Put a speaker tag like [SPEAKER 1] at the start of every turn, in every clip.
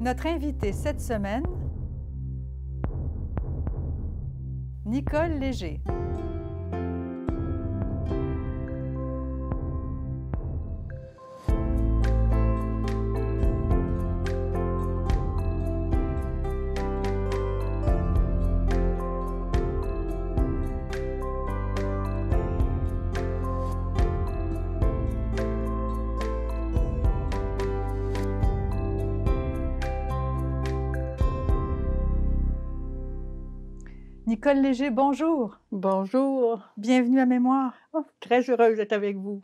[SPEAKER 1] Notre invité cette semaine, Nicole Léger. Nicole Léger, bonjour. Bonjour. Bienvenue à Mémoire. Oh, très heureuse d'être avec vous.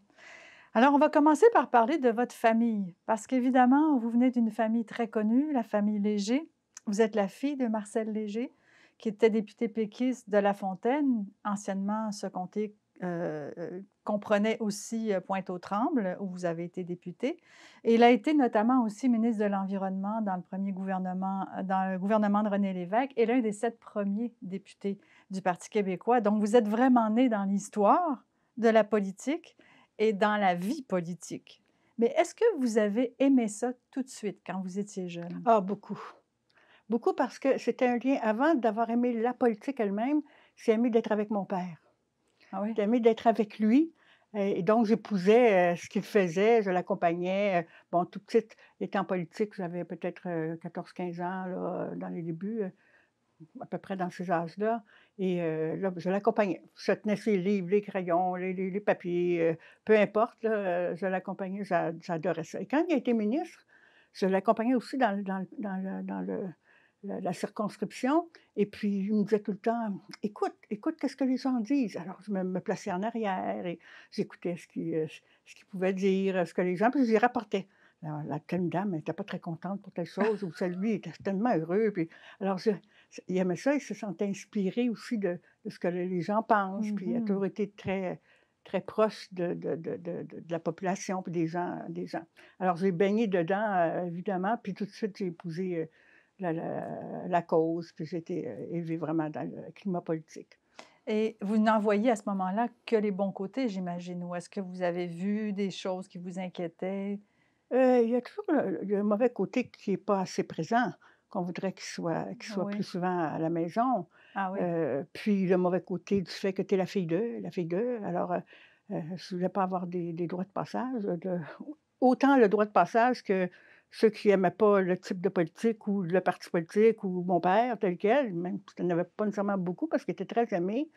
[SPEAKER 1] Alors, on va commencer par parler de votre famille, parce qu'évidemment, vous venez d'une famille très connue, la famille Léger. Vous êtes la fille de Marcel Léger, qui était député péquiste de La Fontaine, anciennement ce comté euh, euh, comprenait aussi euh, Pointe-aux-Trembles, où vous avez été député. Et il a été notamment aussi ministre de l'Environnement dans le premier gouvernement, dans le gouvernement de René Lévesque, et l'un des sept premiers députés du Parti québécois. Donc, vous êtes vraiment né dans l'histoire de la politique et dans la vie politique. Mais est-ce que vous avez aimé ça tout de suite quand vous étiez jeune? Ah, beaucoup. Beaucoup parce
[SPEAKER 2] que c'était un lien, avant d'avoir aimé la politique elle-même, j'ai aimé d'être avec mon père. J'aimais ah d'être avec lui. Et donc, j'épousais euh, ce qu'il faisait, je l'accompagnais. Euh, bon, tout petit, étant politique, j'avais peut-être 14-15 euh, ans là, dans les débuts, à peu près dans ces âges-là. Et là, je l'accompagnais. Je tenais ses livres, les crayons, les, papiers, peu importe, je l'accompagnais, j'adorais ça. Et quand il a été ministre, je l'accompagnais aussi dans, dans le, la, circonscription. Et puis, il me disait tout le temps Écoute, écoute, qu'est-ce que les gens disent Alors, je me, plaçais en arrière et j'écoutais ce qu'ils ce pouvaient dire, ce que les gens, puis je les rapportais. La, telle dame n'était pas très contente pour telle chose, ou celui était tellement heureux. Puis, alors, il aimait ça, il se sentait inspiré aussi de, de ce que les gens pensent, puis il a mm-hmm. toujours été très, très proche de, de, de, de, la population, puis des gens. Des gens. Alors, j'ai baigné dedans, euh, évidemment, puis tout de suite, j'ai épousé euh, la, cause, puis j'ai été euh, élevée vraiment dans le climat politique.
[SPEAKER 1] Et vous n'en voyez à ce moment-là que les bons côtés, j'imagine, ou est-ce que vous avez vu des choses qui vous inquiétaient?
[SPEAKER 2] Euh, il y a toujours le, mauvais côté qui n'est pas assez présent, qu'on voudrait qu'il soit, soit plus souvent à la maison.
[SPEAKER 1] Ah euh,
[SPEAKER 2] puis le mauvais côté du fait que tu es la fille d'eux, la fille d'eux. Alors, je ne voulais pas avoir des, des, droits de passage, autant le droit de passage que ceux qui n'aimaient pas le type de politique ou le parti politique ou mon père tel quel, même si je n'avais pas nécessairement beaucoup parce qu'il était très aimé.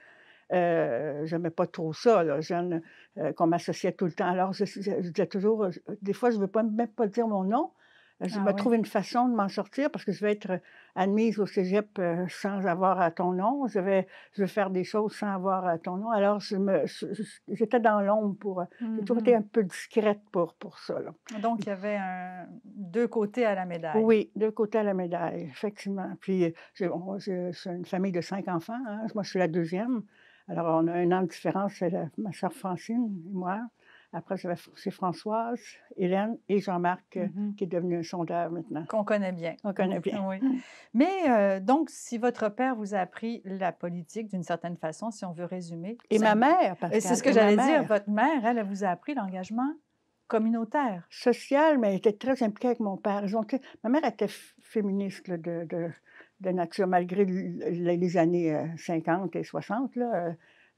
[SPEAKER 2] Euh, je pas trop ça, là, euh, qu'on m'associait tout le temps. Alors, je, disais toujours, des fois, je ne veux pas, même pas dire mon nom, je euh, ah, vais trouver une façon de m'en sortir parce que je vais être euh, admise au cégep euh, sans avoir à ton nom. Je vais, faire des choses sans avoir à ton nom. Alors, j'étais dans l'ombre pour. J'ai toujours été mmh un peu discrète pour, pour ça.
[SPEAKER 1] Donc, il y avait deux côtés à la médaille. Oui,
[SPEAKER 2] deux côtés à la médaille, effectivement. Puis, c'est une famille de cinq enfants. Hein. Moi, je suis la deuxième. Alors, on a un an de différence, c'est ma soeur Francine et moi. Après, c'est Françoise, Hélène et Jean-Marc, euh, mm-hmm.
[SPEAKER 1] qui est devenu un sondeur maintenant. Qu'on connaît bien. On connaît bien. Oui. Mais euh, donc, si votre père vous a appris la politique d'une certaine façon, si on veut résumer. Et ma mère, parce que. C'est ce que j'allais dire. Votre mère, elle, vous a appris l'engagement communautaire.
[SPEAKER 2] Social, mais elle était très impliquée avec mon père. Donc, ma mère était féministe de, de, nature, malgré les années 50 euh, et 60. Là,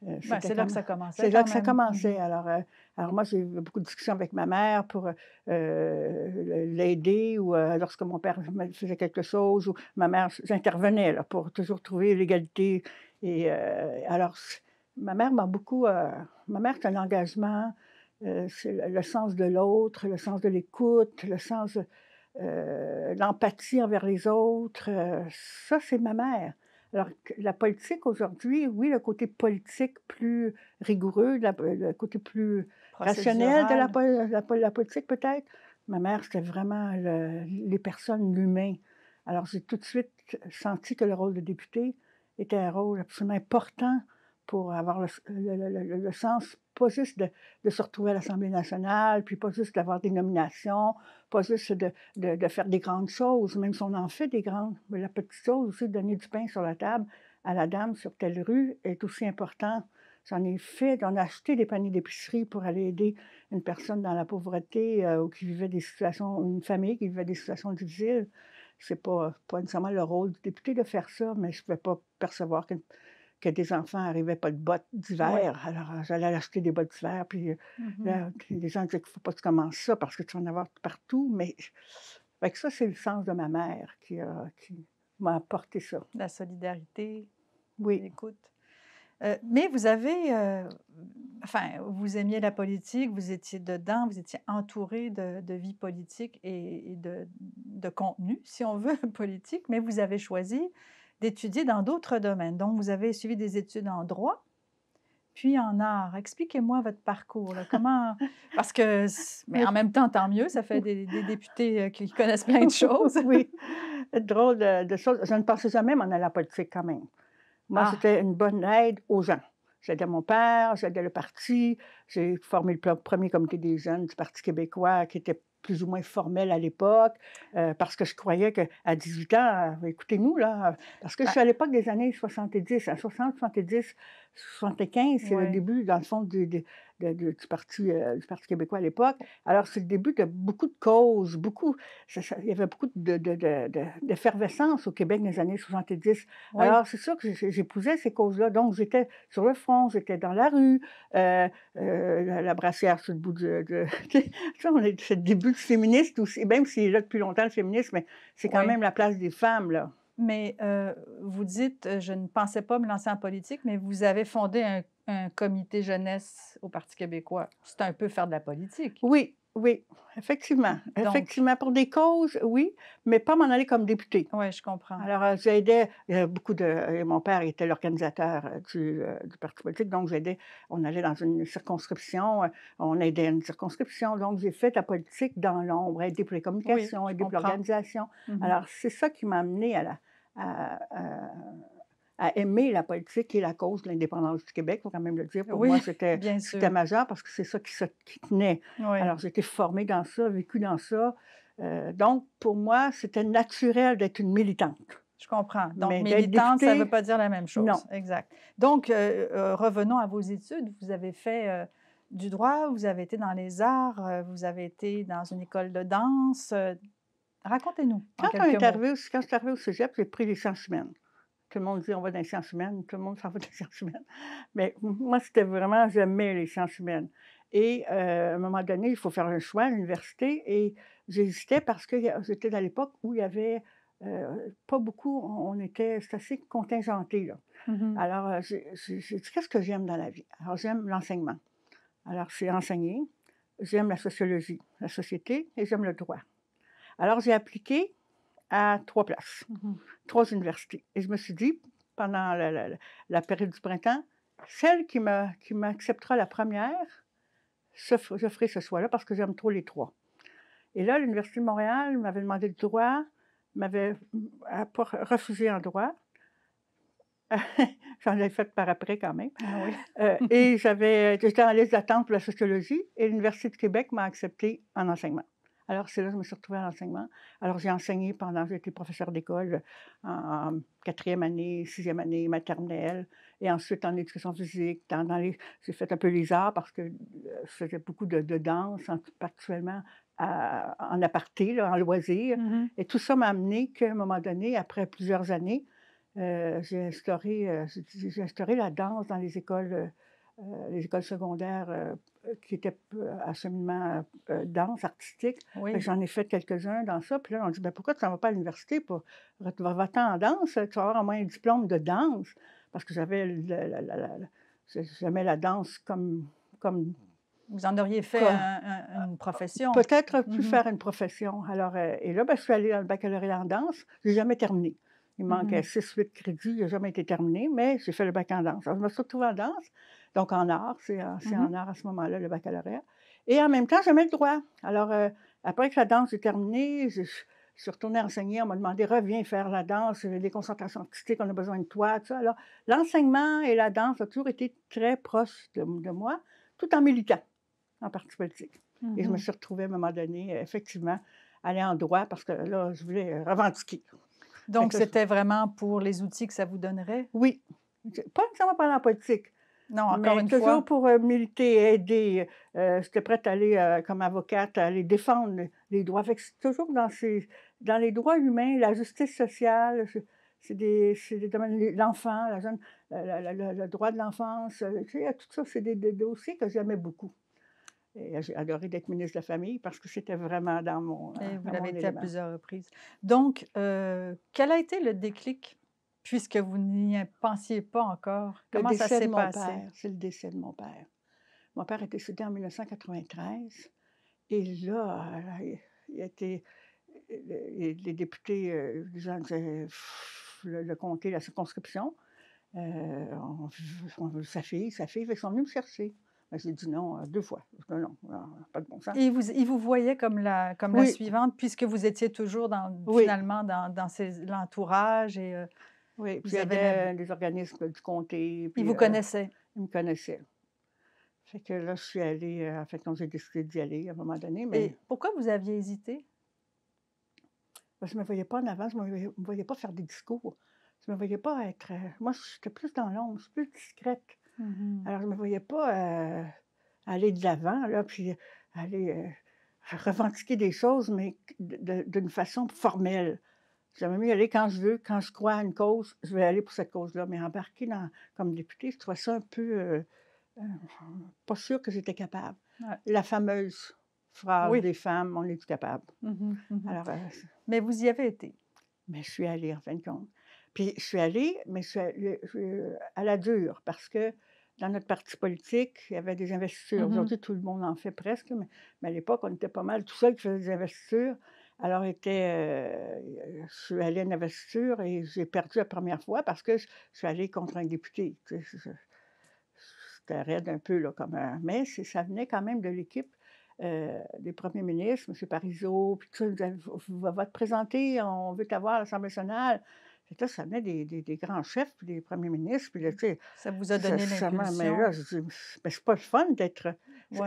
[SPEAKER 2] euh, ben, c'est là que ça commençait. C'est là que ça commençait. Mmh. Alors, euh, alors moi, j'ai eu beaucoup de discussions avec ma mère pour euh, l'aider ou lorsque mon père faisait quelque chose ou ma mère, j'intervenais pour toujours trouver l'égalité. Et alors, ma mère m'a beaucoup. ma mère, c'est un engagement, c'est le sens de l'autre, le sens de l'écoute, le sens de l'empathie envers les autres. ça, c'est ma mère. Alors, la politique aujourd'hui, oui, le côté politique plus rigoureux, euh, le côté plus rationnel de la, politique peut-être. Ma mère, c'était vraiment les personnes, l'humain. Alors, j'ai tout de suite senti que le rôle de député était un rôle absolument important pour avoir le, sens, pas juste de, de se retrouver à l'Assemblée nationale, puis pas juste d'avoir des nominations, pas juste de, de, de, faire des grandes choses, même si on en fait des grandes. Mais la petite chose aussi, donner du pain sur la table à la dame sur telle rue est aussi important. J'en ai fait, on a acheté des paniers d'épicerie pour aller aider une personne dans la pauvreté euh, ou qui vivait des situations, une famille qui vivait des situations difficiles. C'est pas, pas nécessairement le rôle du député de faire ça, mais je ne pouvais pas percevoir qu'une que des enfants n'arrivaient pas de bottes d'hiver. Alors, j'allais acheter des bottes d'hiver. Puis mm-hmm. les gens disaient qu'il ne faut pas que tu commences ça parce que tu vas en avoir partout. Mais ça, c'est le sens de ma mère qui, m'a apporté
[SPEAKER 1] ça. La solidarité, oui. l'écoute. mais vous avez, enfin, vous aimiez la politique, vous étiez dedans, vous étiez entouré de, vie politique et, de, de, contenu, si on veut, politique, mais vous avez choisi d'étudier dans d'autres domaines. Donc, vous avez suivi des études en droit, puis en art. Expliquez-moi votre parcours. Comment Parce que, mais en même temps, tant mieux, ça fait des, députés euh, qui connaissent plein de choses. oui, drôle de, choses. Je ne pensais
[SPEAKER 2] jamais m'en aller à la politique quand même. Moi, ah. c'était une bonne aide aux gens. J'aidais mon père, j'aidais le parti. J'ai formé le premier comité des jeunes du Parti québécois qui était plus ou moins formelle à l'époque, euh, parce que je croyais qu'à 18 ans, euh, écoutez-nous, là, parce que je bah suis à l'époque des années 70, à 60, 70, 75, c'est le début, dans le fond, du, du, parti, euh, du Parti québécois à l'époque. Alors, c'est le début de beaucoup de causes, beaucoup. il y avait beaucoup d'effervescence de, au Québec dans les années 70. Alors, c'est sûr que j'épousais ces causes-là. Donc, j'étais sur le front, j'étais dans la rue, euh, euh, la, brassière sur le bout de. c'est le début du féministe aussi, même s'il est là depuis longtemps, le féminisme, mais c'est quand même la place des femmes, là
[SPEAKER 1] mais vous dites, je ne pensais pas me lancer en politique, mais vous avez fondé un un comité jeunesse au Parti québécois. C'est un peu faire de la politique. Oui, oui, effectivement.
[SPEAKER 2] effectivement, pour des causes, oui, mais pas m'en aller comme député. Oui, je comprends. Alors, euh, j'aidais beaucoup de... Euh, mon père était l'organisateur euh, du, du, parti politique, donc j'aidais... On allait dans une circonscription, on aidait une circonscription, donc j'ai fait la politique dans l'ombre, aider pour les communications, oui, pour l'organisation. Mm-hmm. Alors, c'est ça qui m'a amené à la... à, à aimer la politique et la cause de l'indépendance du Québec, il faut quand même le dire. Pour moi, c'était majeur parce que c'est ça qui, se, tenait. Alors, Alors, j'étais formée dans ça, vécue dans ça. Euh, donc, pour moi, c'était naturel d'être une militante.
[SPEAKER 1] Je comprends. Donc, militante, ça ne veut pas dire la même chose. Non. Exact. Donc, euh, euh, revenons à vos études. Vous avez fait du droit, vous avez été dans les arts, vous avez été dans une école de danse. Racontez-nous. Quand, on arrivé, arrivée
[SPEAKER 2] au cégep, j'ai pris les sciences semaines. Tout le monde dit on va dans les sciences humaines, tout le monde s'en va dans les sciences humaines. Mais moi, c'était vraiment, j'aimais les sciences humaines. Et euh, à un moment donné, il faut faire un choix à l'université. Et j'hésitais parce que j'étais à l'époque où il y avait euh, pas beaucoup, on était, assez contingenté. Mm-hmm. Alors, euh, j'ai dit, qu'est-ce que j'aime dans la vie? Alors, j'aime l'enseignement. Alors, c'est enseigner. J'aime la sociologie, la société, et j'aime le droit. Alors, j'ai appliqué à trois places, mhm. trois universités. Et je me suis dit, pendant la, période du printemps, celle qui, m'acceptera la première, je ferai ce soir là parce que j'aime trop les trois. Et là, l'Université de Montréal m'avait demandé le droit, m'avait refusé en droit. J'en ai fait par après quand même. Ah euh, et j'avais, j'étais en liste d'attente pour la sociologie et l'Université de Québec m'a accepté en enseignement. Alors, c'est là que je me suis retrouvée à l'enseignement. Alors, j'ai enseigné pendant, j'ai été professeur d'école en quatrième année, sixième année maternelle, et ensuite en éducation physique. Dans, les, j'ai fait un peu les arts parce que euh, je faisais beaucoup de, danse, actuellement en aparté, en loisir. Mmh et tout ça m'a amené qu'à un moment donné, après plusieurs années, euh, j'ai, instauré, euh, instauré, la danse dans les écoles, les écoles secondaires qui était assez danse artistique. J'en ai fait quelques-uns dans ça. Puis là, on dit ben, pourquoi tu n'en vas pas à l'université pour va-t'en en danse, tu vas avoir au moins un diplôme de danse. Parce que j'avais la, la, danse comme,
[SPEAKER 1] vous en auriez fait euh, une profession. Peut-être
[SPEAKER 2] pu mm-hmm. faire une profession. Alors, euh, et là, ben, je suis allée dans le baccalauréat en danse. Je n'ai jamais terminé. Il manquait 6-8 mm-hmm. crédits. Je n'ai jamais été terminé, mais j'ai fait le bac en danse. je me suis retrouvée en danse donc en art, c'est euh, mm-hmm. en, art à ce moment-là, le baccalauréat. Et en même temps, j'aimais le droit. Alors, euh, après que la danse est terminée, je, suis retournée enseigner, on m'a demandé reviens faire la danse, les concentrations artistiques, on a besoin de toi, tout ça. Alors, l'enseignement et la danse ont toujours été très proches de, moi, tout en militant en parti politique. Et je me mm-hmm. suis retrouvée à un moment donné, effectivement, aller en droit parce que là, je voulais euh, revendiquer. Donc, c'était vraiment pour
[SPEAKER 1] les outils que ça vous donnerait? Oui. Pas nécessairement parler en politique,
[SPEAKER 2] non, encore Mais toujours pour euh, militer, aider. Euh, euh, j'étais prête à aller comme avocate, à aller défendre les droits. Fait toujours dans, ces, dans les droits humains, la justice sociale, c'est des, l'enfant, la jeune, le droit de l'enfance, tu tout ça, c'est des, dossiers que j'aimais beaucoup. J'ai adoré d'être ministre de la Famille parce que c'était vraiment
[SPEAKER 1] dans mon. vous l'avez été à plusieurs reprises. Donc, quel a été le déclic puisque vous n'y pensiez pas encore. Comment ça s'est passé? C'est le décès de mon
[SPEAKER 2] père. Mon père été décédé en 1993. Et là, euh, il a été. Euh, les, députés, euh, le, comté, la circonscription, sa fille, sa fille, ils sont venus me chercher. Ben, j'ai dit non deux fois. Non, non, pas de bon sens. Et vous, il
[SPEAKER 1] vous voyait comme la, comme la suivante, puisque vous étiez toujours dans, finalement dans, dans l'entourage. Et, oui, puis il y avait des organismes du comté. Puis, ils vous euh, connaissaient? Ils me connaissaient.
[SPEAKER 2] Fait que là, je suis allée, en euh, fait quand j'ai décidé d'y aller à un moment donné. Mais...
[SPEAKER 1] pourquoi vous aviez
[SPEAKER 2] hésité? Parce je ne me voyais pas en avant, je ne me, voyais pas faire des discours. Je ne me voyais pas être. Euh, moi, j'étais plus dans l'ombre, je plus discrète. Mmh Alors, je ne me voyais pas aller de l'avant, là, puis aller revendiquer des choses, mais d'une façon formelle. J'aime mieux aller quand je veux, quand je crois à une cause, je vais aller pour cette cause-là. Mais embarquer comme député, je trouvais ça un peu. Euh, euh, pas sûr que j'étais capable. La fameuse phrase des femmes on est capable. Mm-hmm, mm-hmm. Alors, euh, mais vous y avez été. Mais je suis allée, en fin de compte. Puis je suis allée, mais je à la dure, parce que dans notre parti politique, il y avait des investitures. Mm-hmm. Aujourd'hui, tout le monde en fait presque, mais, à l'époque, on était pas mal tout seul qui faisait des investitures. Alors, était, euh, je suis allée à l'investiture et j'ai perdu la première fois parce que je, suis allée contre un député. C'était raide un peu, là, comme un... Mais ça venait quand même de l'équipe euh, des premiers ministres, M. Parizeau, puis tout ça, va, te présenter, on veut t'avoir à l'Assemblée nationale. ça venait des, grands chefs, puis des premiers ministres, Ça vous a donné l'impulsion. Mais là, je dis, mais c'est pas fun d'être...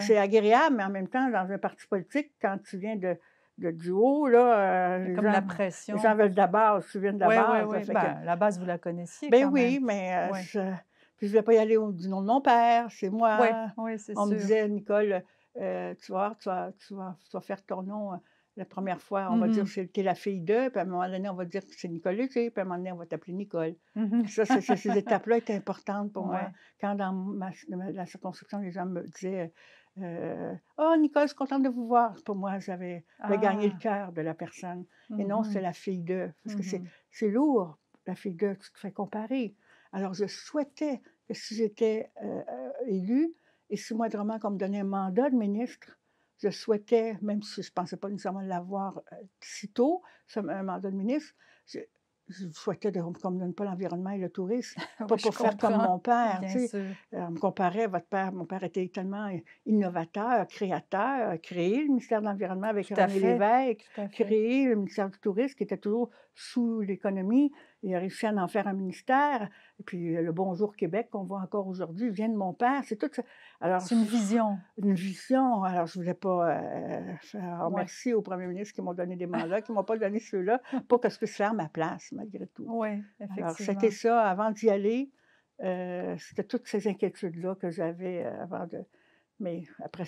[SPEAKER 2] C'est agréable, mais en même temps, dans un parti politique, quand tu viens de
[SPEAKER 1] le duo. Là, euh, comme la pression. Les gens veulent de la base, je souviens de la base. Ben, la base, vous la connaissiez. Ben oui, mais euh, je
[SPEAKER 2] ne voulais pas y aller du nom de mon père, c'est moi. Oui, c'est On me disait, Nicole, euh, tu, vas, tu, faire ton nom. La première fois, on va dire que mm-hmm. la fille d'eux, puis à un moment donné, on va dire que c'est Nicole Léger. puis à un moment donné, on va t'appeler Nicole. Mm-hmm. Ça, ces étapes-là étaient importantes pour moi. Quand dans la circonscription, les gens me disaient euh, oh, Nicole, je suis contente de vous voir. Pour moi, j'avais gagné le ah! cœur de la personne. Et non, c'est mmh la fille d'eux. Parce que mmh c'est lourd, la fille d'eux, tu te fais comparer. Alors, je souhaitais que si j'étais euh, euh, élu et si moi, vraiment, qu'on me donnait un mandat de ministre, je souhaitais, même si je ne pensais pas nécessairement l'avoir si tôt, un mandat de ministre, je souhaitais qu'on ne donne pas l'environnement et le tourisme, pas pour faire comme mon père. Tu sais. Euh, on me comparait à votre père. Mon père était tellement euh, innovateur, créateur, créé le ministère de l'Environnement avec René Lévesque, créé le ministère du Tourisme qui était toujours sous l'économie. Il a réussi à en faire un ministère. Et puis euh, le Bonjour Québec qu'on voit encore aujourd'hui vient de mon père. C'est tout ça. Alors, c'est une vision. Une vision. Alors, je voulais pas euh, faire euh, premier ministre qui m'ont donné des mandats, qui m'ont pas donné ceux-là, pour que je puisse faire ma place, malgré tout.
[SPEAKER 1] Oui, effectivement. Alors, c'était
[SPEAKER 2] ça. Avant d'y aller, euh, c'était toutes ces inquiétudes-là que j'avais avant de. Mais après,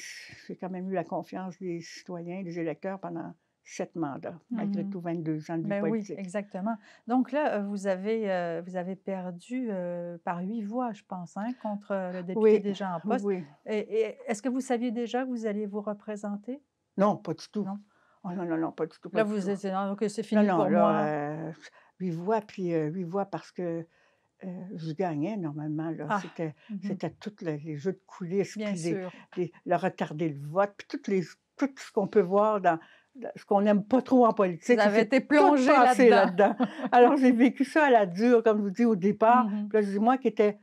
[SPEAKER 2] j'ai quand même eu la confiance des citoyens, des électeurs pendant sept mandats, malgré mmh tout
[SPEAKER 1] 22 ans de ben Oui, exactement. Donc là, euh, vous avez, euh, vous avez perdu euh, par huit voix, je pense, hein, contre le député déjà en poste. Oui. Et, est-ce que vous saviez déjà que vous alliez vous représenter?
[SPEAKER 2] Non, pas du tout. Non,
[SPEAKER 1] oh non, non, non, pas
[SPEAKER 2] du tout. là, vous étiez, non, c'est fini non, pour là, moi. Hein. huit voix, puis huit voix parce que je gagnais normalement. Là. Ah, c'était, mmh c'était tous les, jeux de coulisses, puis le retarder le vote, puis toutes les, tout ce qu'on peut voir dans, ce qu'on n'aime pas trop en politique. j'avais été plongé là-dedans. Alors, j'ai vécu ça à la dure, comme je vous dis au départ. Mm-hmm. là, je dis, moi qui, était,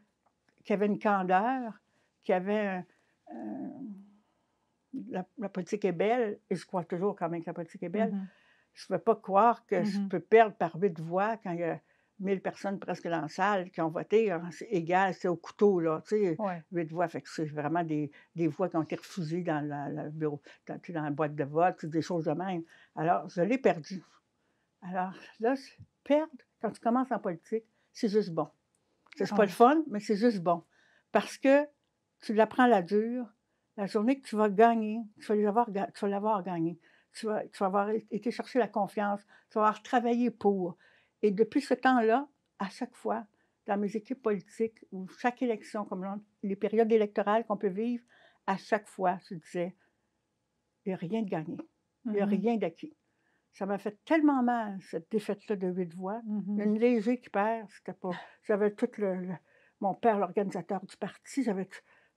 [SPEAKER 2] qui avait une candeur, qui avait. la, politique est belle, et je crois toujours quand même que la politique est belle. Mm-hmm. Je ne peux pas croire que je mm-hmm. peux perdre par huit voix quand il y a 1000 personnes presque dans la salle qui ont voté hein, c'est égal, c'est au couteau, là, tu sais, voix. Fait que c'est vraiment des, voix qui ont été refusées dans la, boîte de vote, des choses de même. Alors, je l'ai perdu. Alors, là, perdre, quand tu commences en politique, c'est juste bon. C'est pas le fun, mais c'est juste bon. Parce que tu l'apprends la dure, la journée que tu vas gagner, tu vas l'avoir gagné. Tu vas, tu vas avoir été chercher la confiance, tu vas avoir travaillé pour, et depuis ce temps-là, à chaque fois, dans mes équipes politiques, ou chaque élection, comme les périodes électorales qu'on peut vivre, à chaque fois, je disais, il n'y a rien de gagné, il n'y a mm-hmm. rien d'acquis. Ça m'a fait tellement mal, cette défaite-là de huit voix. Mm-hmm. Une léger qui perd, c'était pas... J'avais tout le, Mon père, l'organisateur du parti, j'avais...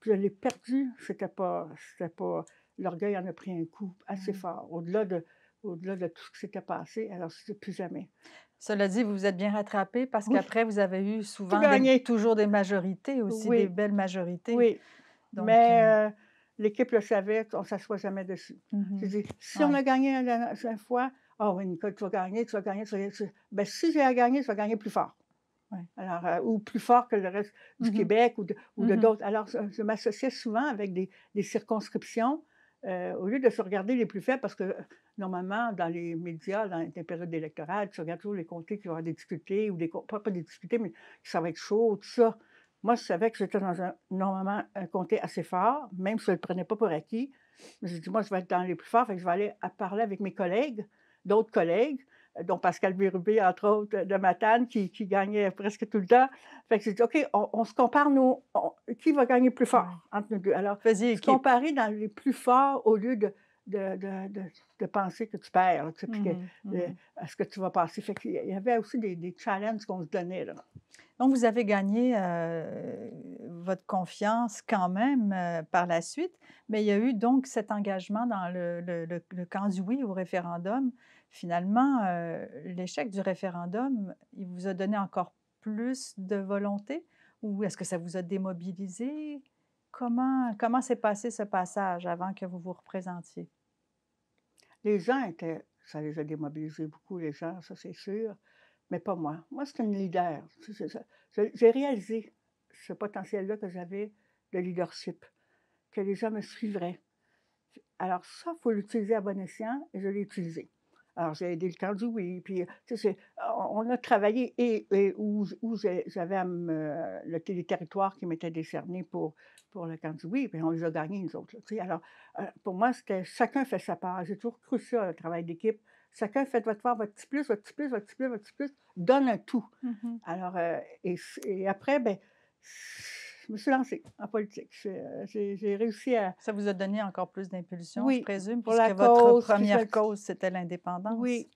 [SPEAKER 2] Je l'ai perdu, c'était pas... pas... L'orgueil en a pris un coup assez mm-hmm. fort, au-delà de
[SPEAKER 1] au de tout ce qui s'était passé. Alors, c'était plus jamais. Cela dit, vous vous êtes bien rattrapé parce qu'après, vous avez eu souvent des, toujours des majorités aussi, des belles majorités. Oui. Mais euh, euh, l'équipe le savait, on ne s'assoit jamais dessus. Mhm. Je dis,
[SPEAKER 2] si on a gagné une fois, oh oui, Nicole, tu vas gagner, tu vas gagner, tu ben, si j'ai à gagner, tu vas gagner plus fort. Alors, euh, ou plus fort que le reste du mhm. Québec ou de mhm. d'autres. Alors, je m'associais souvent avec des, circonscriptions au lieu de se regarder les plus faibles, parce que normalement, dans les médias, dans les périodes électorales, tu regardes toujours les comtés qui vont avoir des difficultés, ou des, pas, pas des difficultés, mais ça va être chaud, tout ça. Moi, je savais que j'étais dans un, normalement, un comté assez fort, même si je ne le prenais pas pour acquis. J'ai dit, moi, je vais être dans les plus forts, fait que je vais aller parler avec mes collègues, d'autres collègues, dont Pascal Birubé, entre autres, de Matane, qui, gagnait presque tout le temps. Fait que j'ai dit, OK, on, se compare, nous, qui va gagner plus fort entre nous deux? Alors, se comparer dans les plus forts au lieu de de, de, de, penser que tu perds, tu mmh mmh ce que tu vas passer. Fait qu'il Il y avait aussi des, challenges qu'on se donnait. Là.
[SPEAKER 1] Donc, vous avez gagné euh, votre confiance quand même euh, par la suite, mais il y a eu donc cet engagement dans le, le, le, camp du oui au référendum. Finalement, euh, l'échec du référendum, il vous a donné encore plus de volonté ou est-ce que ça vous a démobilisé? Comment, comment s'est passé ce passage avant que vous vous représentiez? Les gens étaient,
[SPEAKER 2] ça les a démobilisés beaucoup, les gens, ça c'est sûr, mais pas moi. Moi, c'est une leader. J'ai réalisé ce potentiel-là que j'avais de leadership, que les gens me suivraient. Alors ça, il faut l'utiliser à bon escient, et je l'ai utilisé. Alors, j'ai aidé le camp Puis, euh, tu sais, on a travaillé et, où, j'avais euh, le, territoire qui m'était décerné pour, pour le oui Puis, on les a gagnés, nous autres. Alors, euh, pour moi, c'était chacun fait sa part. J'ai toujours cru ça, le travail d'équipe. Chacun fait votre part, votre petit plus, votre petit plus, votre petit plus, votre petit plus. Donne un tout. Mmh Alors, et, et, après, ben je me suis lancée en politique.
[SPEAKER 1] Euh, j'ai réussi à. Ça vous a donné encore plus d'impulsion, je présume, pour puisque la votre première
[SPEAKER 2] cause, c'était l'indépendance. Oui.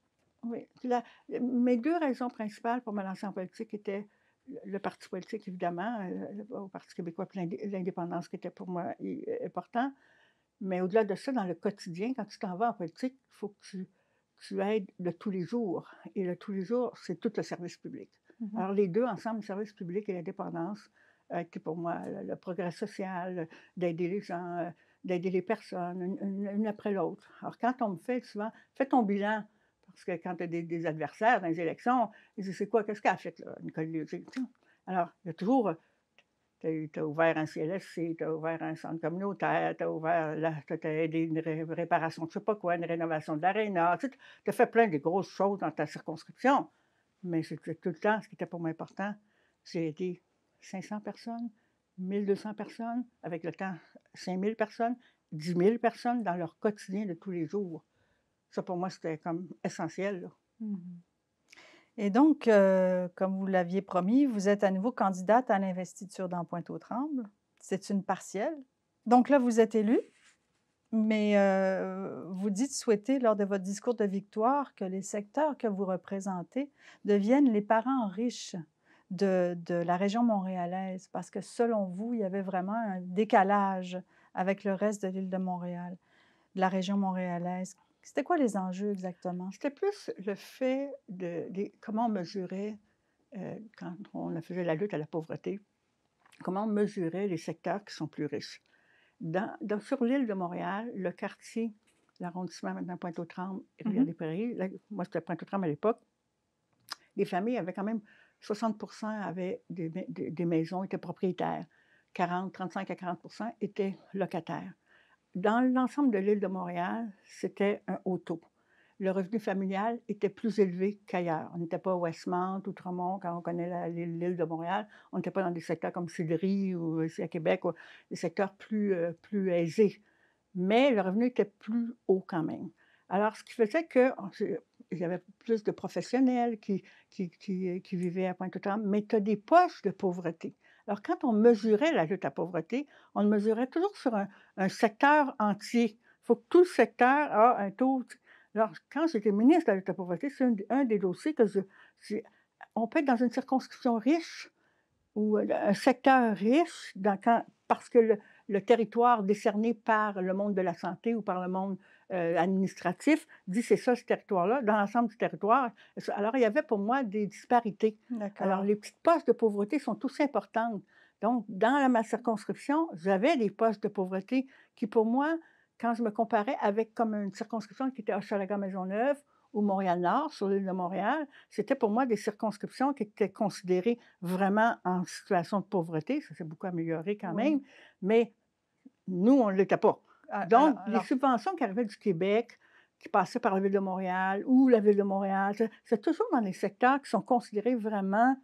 [SPEAKER 2] mes deux raisons principales pour me lancer en politique étaient le parti politique, évidemment, euh, le, au Parti québécois, l'indépendance qui était pour moi important. Mais au-delà de ça, dans le quotidien, quand tu t'en vas en politique, il faut que tu, aides le tous les jours. Et le tous les jours, c'est tout le service public. Mm-hmm. Alors, les deux ensemble, le service public et l'indépendance, euh, qui pour moi, le, progrès social, euh, d'aider les gens, euh, d'aider les personnes, une, après l'autre. Alors quand on me fait souvent, fais ton bilan. Parce que quand tu as des, adversaires dans les élections, ils disent C'est quoi, qu'est-ce qu'elle fait, Nicole Alors, il y a toujours tu as, ouvert un CLSC, tu as ouvert un centre communautaire, tu as ouvert aidé une réparation de je sais pas quoi, une rénovation de l'aréna. Tu as fait plein de grosses choses dans ta circonscription. Mais tout le temps, ce qui était pour moi important, c'est aider 500 personnes, 1200 personnes, avec le temps, 5000 personnes, 10 000 personnes dans leur quotidien de tous les jours. Ça, pour moi,
[SPEAKER 1] c'était comme essentiel. Mm-hmm. Et donc, euh, comme vous l'aviez promis, vous êtes à nouveau candidate à l'investiture dans Pointe-aux-Trembles. C'est une partielle. Donc là, vous êtes élue, mais euh, vous dites souhaiter, lors de votre discours de victoire, que les secteurs que vous représentez deviennent les parents riches de, la région montréalaise, parce que selon vous, il y avait vraiment un décalage avec le reste de l'île de Montréal, de la région montréalaise. C'était quoi les enjeux exactement? C'était plus le fait de, comment mesurer euh, quand
[SPEAKER 2] on faisait la lutte à la pauvreté, comment mesurer les secteurs qui sont plus riches. Dans, sur l'île de Montréal, le quartier, l'arrondissement maintenant Pointe-aux-Trembles, Rivière-des-Prairies, mmh moi c'était pointe aux tram à l'époque, les familles avaient quand même 60 avaient des, maisons, étaient propriétaires. 40, 35 à 40 étaient locataires. Dans l'ensemble de l'île de Montréal, c'était un haut taux. Le revenu familial était plus élevé qu'ailleurs. On n'était pas à Westmount, Outremont, quand on connaît l'île de Montréal. On n'était pas dans des secteurs comme Sillery ou à Québec, des secteurs plus, euh, plus aisés. Mais le revenu était plus haut quand même. Alors, ce qui faisait que oh, il y avait plus de professionnels qui, qui, euh, vivaient à Pointe-aux-Trembles, mais tu as des poches de pauvreté. Alors, quand on mesurait la lutte à la pauvreté, on le mesurait toujours sur un, secteur entier. Il faut que tout le secteur a un taux. Alors, quand j'étais ministre de la lutte à pauvreté, c'est un, des dossiers que je. on peut être dans une circonscription riche ou euh, un secteur riche dans, parce que le, le territoire décerné par le monde de la santé ou par le monde euh, administratif dit c'est ça ce territoire-là, dans l'ensemble du territoire. Alors, il y avait pour moi des disparités. Alors, les petites postes de pauvreté sont tous importantes. Donc, dans ma circonscription, j'avais des postes de pauvreté qui, pour moi, quand je me comparais avec comme une circonscription qui était Hochelaga-Maisonneuve ou Montréal-Nord, sur l'île de Montréal, c'était pour moi des circonscriptions qui étaient considérées vraiment en situation de pauvreté. Ça s'est beaucoup amélioré quand même, mais nous, on ne l'était pas. Ah, ah, Donc, les subventions qui arrivaient du Québec, qui passaient par la Ville de Montréal ou la Ville de Montréal, c'est toujours dans les secteurs qui sont considérés vraiment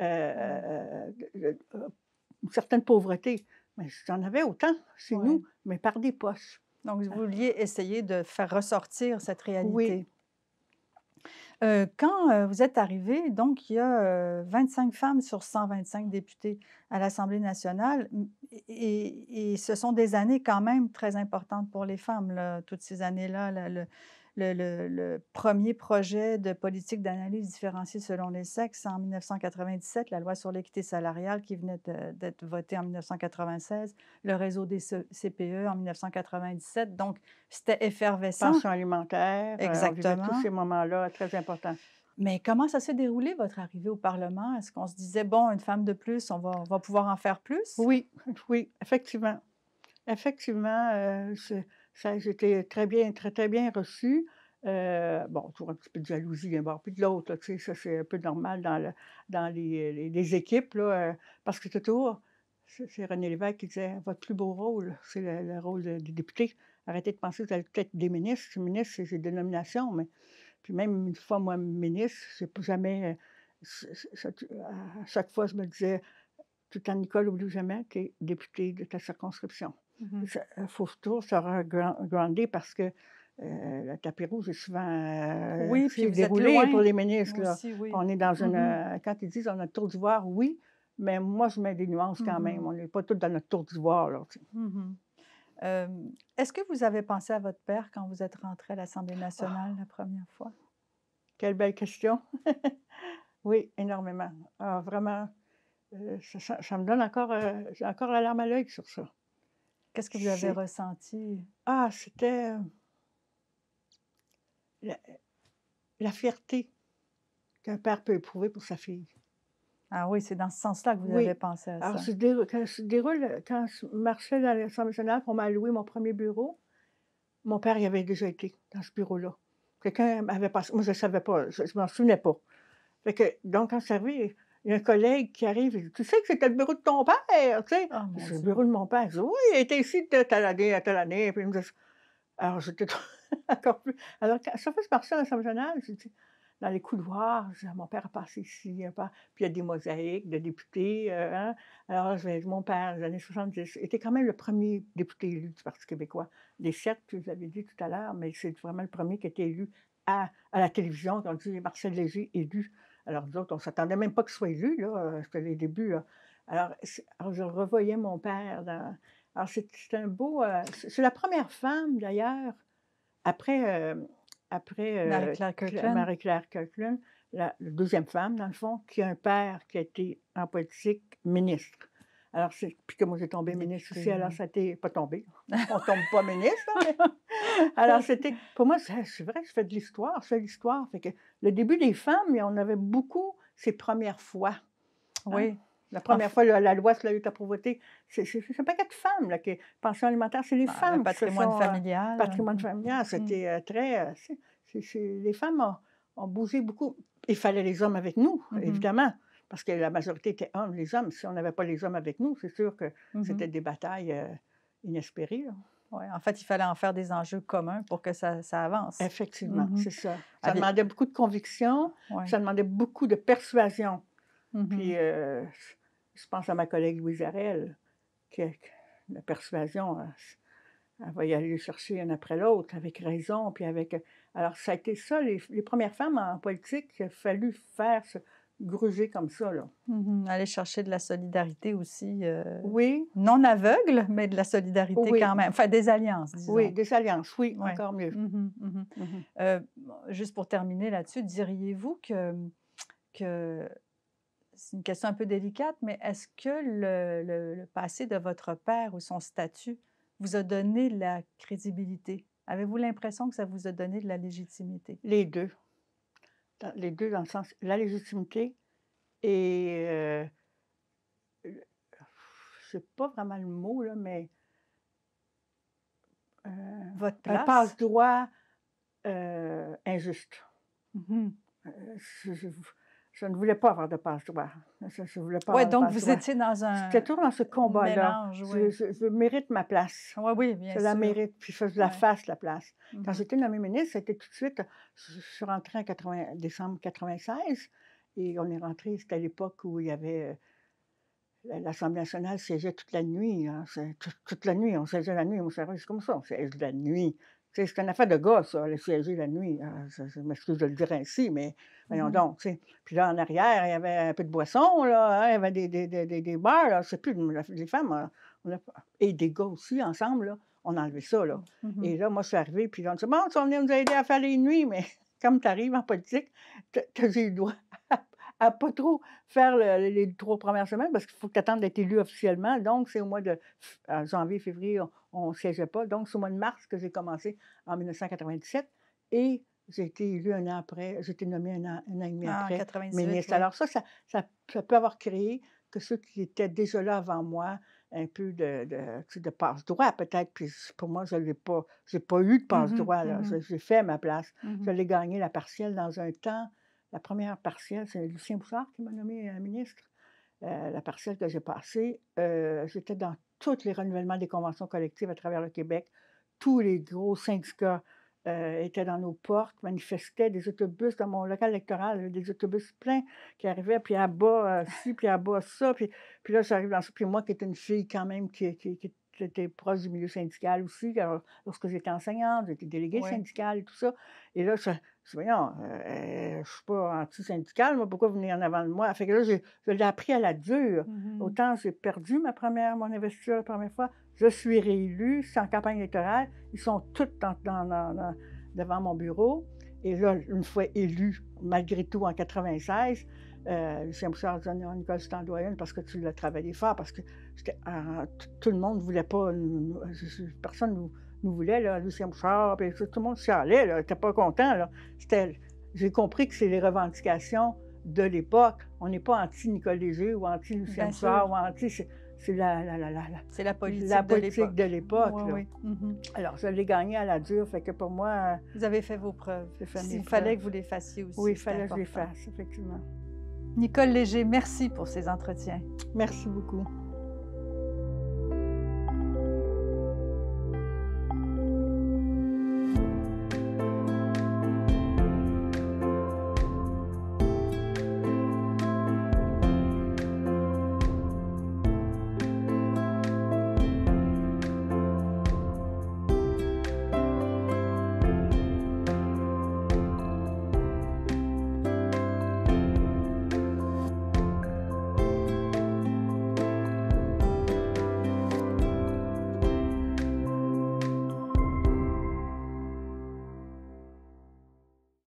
[SPEAKER 2] euh, euh, euh, une certaine pauvreté. Mais j'en avais autant chez
[SPEAKER 1] nous, mais par des poches. Donc, vous ah. vouliez essayer de faire ressortir cette réalité. Euh, quand euh, vous êtes arrivé, donc il y a 25 euh, femmes sur 125 députés à l'Assemblée nationale, et, ce sont des années quand même très importantes pour les femmes, toutes ces années-là. Là, le, premier projet de politique d'analyse différenciée selon les sexes en 1997, la loi sur l'équité salariale qui venait d'être votée en 1996, le réseau des CPE en 1997. Donc, c'était effervescent. Pension alimentaire. Euh, Exactement. tous ces moments-là, très importants. Mais comment ça s'est déroulé, votre arrivée au Parlement? Est-ce qu'on se disait, bon, une femme de plus, on va, on va pouvoir en faire plus? Oui, oui, effectivement.
[SPEAKER 2] Effectivement, euh, ça, j'étais très bien, très, très bien reçue. Euh, bon, toujours un petit peu de jalousie d'un bord puis de l'autre, tu sais, ça c'est un peu normal dans, les, équipes, euh, parce que toujours, c'est René Lévesque qui disait Votre plus beau rôle, c'est le, rôle des députés, Arrêtez de penser que vous allez peut-être des ministres. ministre, c'est des nominations, mais. Puis même une fois, moi, ministre, j'ai jamais. à chaque fois, je me disais Tout en Nicole, oublie jamais, tu es député de ta circonscription. Mm -hmm. toujours sera grandi parce que la euh, le tapis rouge est souvent euh, déroulé pour les ministres. On est dans mmh une. Quand ils disent on a tour d'ivoire,
[SPEAKER 1] oui, mais moi, je mets des nuances mmh quand même. On n'est pas tous dans notre tour d'ivoire. Mmh est-ce que vous avez pensé à votre père quand vous êtes rentré à l'Assemblée nationale la première fois? Quelle belle question! oui, énormément. Ah,
[SPEAKER 2] vraiment, euh, ça, me donne encore, encore la larme à l'œil sur ça.
[SPEAKER 1] Qu'est-ce que vous avez ressenti
[SPEAKER 2] Ah, c'était euh, la, fierté qu'un père peut éprouver pour sa fille. Ah
[SPEAKER 1] oui, c'est dans ce sens-là que vous avez pensé à ça. Alors,
[SPEAKER 2] quand, déroule, quand je marchais dans l'Assemblée nationale, pour m'allouer mon premier bureau. Mon père y avait déjà été dans ce bureau-là. Quelqu'un m'avait passé. Moi, je ne savais pas. Je ne m'en souvenais pas. que, donc, quand je il y a un collègue qui arrive et dit Tu sais que c'était le bureau de ton père, tu sais. Ah, c'est le bureau de mon père. Je dis, oui, il était ici de telle année à telle année. Puis il me alors j'étais encore plus. Alors, ça fait partie que la dans je dis, dans les couloirs, ah, mon père a passé ici, a pas... puis il y a des mosaïques de députés. Euh, hein. Alors, je mon père, dans les années 70, était quand même le premier député élu du Parti québécois. des sept, tu vous avais dit tout à l'heure, mais c'est vraiment le premier qui a été élu à, à la télévision, quand on dit Marcel Léger élu alors, nous autres, on ne s'attendait même pas que qu'il soit élu, là. Euh, c'était les débuts, euh, Alors, je revoyais mon père. Alors, c'est un beau. Euh, c'est la première femme, d'ailleurs, après. après Marie-Claire Kirkland, Marie la, deuxième femme, dans le fond, qui a un père qui a été en politique ministre. Alors, c'est, puis que moi, j'ai tombé ministre aussi, alors ça été... pas tombé. On tombe pas ministre. Hein, alors, c'était, pour moi, c'est, vrai, je fais de l'histoire, je fais de l'histoire. Fait que le début des femmes, on avait beaucoup ces premières fois. Hein. Oui. La première fois, la, loi sur la lutte à pauvreté, c'est pas que de femmes, là, pension alimentaire, c'est les bah, femmes. Euh, hein. Patrimoine familial. patrimoine mmh. familial, c'était euh, très. Euh, les femmes ont, bougé beaucoup. Il fallait les hommes avec nous, mmh évidemment, parce que la majorité était hommes, les hommes. Si on n'avait pas les hommes avec nous, c'est sûr que mmh c'était des batailles
[SPEAKER 1] inespérées. Ouais, en fait, il fallait en faire des enjeux communs pour que ça, avance. Effectivement, mm-hmm. c'est ça. Ça demandait beaucoup
[SPEAKER 2] de conviction, ça demandait beaucoup de persuasion. Mm-hmm. Puis, euh, je pense à ma collègue Louise Arel, qui la persuasion, euh, elle, va y aller chercher une après l'autre, avec raison, puis avec... Euh, alors, ça a été ça, les, premières femmes en politique, il a fallu faire ce, gruger comme ça. Là.
[SPEAKER 1] Mhm. Aller chercher de la solidarité aussi. Euh, oui. Non aveugle, mais de la solidarité quand même. Enfin, des alliances, Oui, des alliances, oui, encore mieux. Mhm, mhm. Euh, juste pour terminer là-dessus, diriez-vous que, que c'est une question un peu délicate, mais est-ce que le, le, passé de votre père ou son statut vous a donné la crédibilité? Avez-vous l'impression que ça vous a donné de la légitimité? Les deux les deux dans le sens la légitimité et
[SPEAKER 2] euh, c'est pas vraiment le mot là, mais euh, votre place. un passe-droit euh, injuste. Mm-hmm. Euh, je ne voulais pas avoir de passe-droit. Je, je voulais pas. avoir de Oui, donc vous étiez dans un. C'était toujours dans ce combat-là. Je, mérite ma place. Oui, oui, bien sûr. Je la mérite, puis je la fasse, la place. Mhm. Quand j'étais nommée ministre, c'était tout de suite. Je suis rentrée en décembre 96 et on est rentré. C'était à l'époque où il y avait. Euh, L'Assemblée nationale siégeait toute la nuit. Hein. Toute, la nuit, on siégeait la nuit. Mon c'est comme ça, on siège la nuit. C'est une affaire de gars, ça, le siéger la nuit. Ah, je, m'excuse de le dire ainsi, mais voyons mm-hmm. donc. Puis là, en arrière, il y avait un peu de boisson, là, hein, il y avait des, des, des, des bars, là, je sais plus, les femmes, euh, et des gars aussi, ensemble, là, on a enlevé ça, là. Mm-hmm. Et là, moi, je suis arrivée, puis on dit « Bon, tu vas venir nous aider à faire les nuits, mais comme tu arrives en politique, tu as eu le doigt à pas trop faire les trois premières semaines parce qu'il faut que tu d'être élu officiellement. Donc, c'est au mois de euh, janvier, février, on ne siégeait pas. Donc, c'est au mois de mars que j'ai commencé en 1997 et j'ai été élu un an après, j'ai été nommé un an, et demi ah, après ministre. Alors, ça ça, peut avoir créé que ceux qui étaient déjà là avant moi, un peu de, de, passe-droit, peut-être. Puis pour moi, je n'ai pas, pas eu de mmh passe-droit. là mmh J'ai fait ma place. Mmh je l'ai gagné la partielle dans un temps la première partielle, c'est Lucien Bouchard qui m'a nommé euh, ministre. Euh, la partielle que j'ai passée, euh, j'étais dans tous les renouvellements des conventions collectives à travers le Québec. Tous les gros syndicats euh, étaient dans nos portes, manifestaient des autobus dans mon local électoral, des autobus pleins qui arrivaient, puis à bas ci, puis à bas ça. Puis, puis là, j'arrive dans ça. Puis moi, qui étais une fille quand même qui, qui, qui j'étais proche du milieu syndical aussi. lorsque j'étais enseignante, j'étais déléguée syndicale, tout ça. Et là, je, je voyons, euh, je suis pas anti-syndicale, mais pourquoi venir en avant de moi? Fait que là, je, l'ai appris à la dure. Mmh Autant j'ai perdu ma première, mon investiture la première fois, je suis réélue, c'est en campagne électorale, ils sont tous devant mon bureau. Et là, une fois élue, malgré tout, en 96, euh, je suis en parce que tu l'as travaillé fort, parce que tout le monde ne voulait pas, personne nous, nous voulait, Lucien Bouchard, tout, le monde chialait, là, n'était pas content, j'ai compris que c'est les revendications de l'époque. On n'est pas anti-Nicole Léger ou anti-Lucien Bouchard ou anti... C'est la, la, la, c'est la politique, de l'époque. Mm-hmm. Alors, je l'ai gagné à la dure, fait que pour moi... Vous avez fait vos preuves. il fallait que vous les fassiez aussi. Oui, il fallait que je les fasse, effectivement.
[SPEAKER 1] Nicole Léger, merci pour ces entretiens. Merci beaucoup.